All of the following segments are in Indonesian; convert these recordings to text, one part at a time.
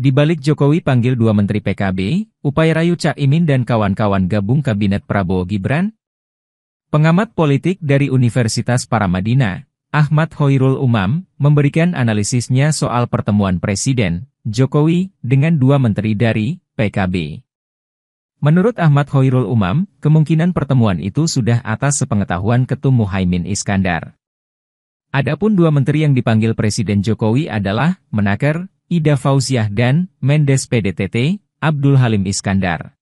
Di balik Jokowi panggil dua menteri PKB, upaya rayu Cak Imin dan kawan-kawan gabung Kabinet Prabowo Gibran? Pengamat politik dari Universitas Paramadina, Ahmad Hoirul Umam, memberikan analisisnya soal pertemuan Presiden Jokowi dengan dua menteri dari PKB. Menurut Ahmad Hoirul Umam, kemungkinan pertemuan itu sudah atas sepengetahuan Ketum Muhaimin Iskandar. Adapun dua menteri yang dipanggil Presiden Jokowi adalah Menaker, Ida Fauziah dan Mendes PDTT, Abdul Halim Iskandar.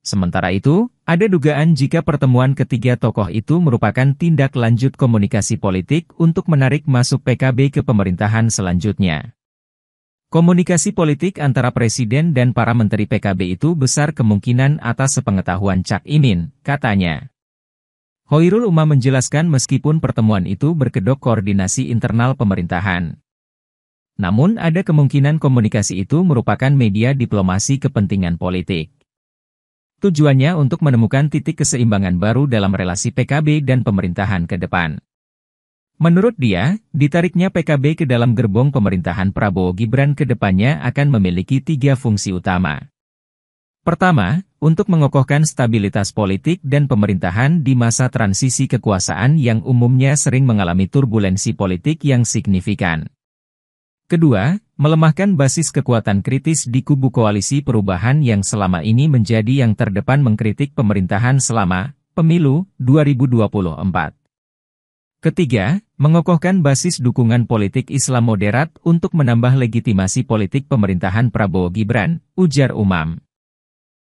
Sementara itu, ada dugaan jika pertemuan ketiga tokoh itu merupakan tindak lanjut komunikasi politik untuk menarik masuk PKB ke pemerintahan selanjutnya. Komunikasi politik antara Presiden dan para Menteri PKB itu besar kemungkinan atas sepengetahuan Cak Imin, katanya. Hoirul Umam menjelaskan meskipun pertemuan itu berkedok koordinasi internal pemerintahan, namun ada kemungkinan komunikasi itu merupakan media diplomasi kepentingan politik. Tujuannya untuk menemukan titik keseimbangan baru dalam relasi PKB dan pemerintahan ke depan. Menurut dia, ditariknya PKB ke dalam gerbong pemerintahan Prabowo Gibran ke depannya akan memiliki tiga fungsi utama. Pertama, untuk mengokohkan stabilitas politik dan pemerintahan di masa transisi kekuasaan yang umumnya sering mengalami turbulensi politik yang signifikan. Kedua, melemahkan basis kekuatan kritis di kubu koalisi perubahan yang selama ini menjadi yang terdepan mengkritik pemerintahan selama pemilu 2024. Ketiga, mengokohkan basis dukungan politik Islam moderat untuk menambah legitimasi politik pemerintahan Prabowo Gibran, ujar Umam.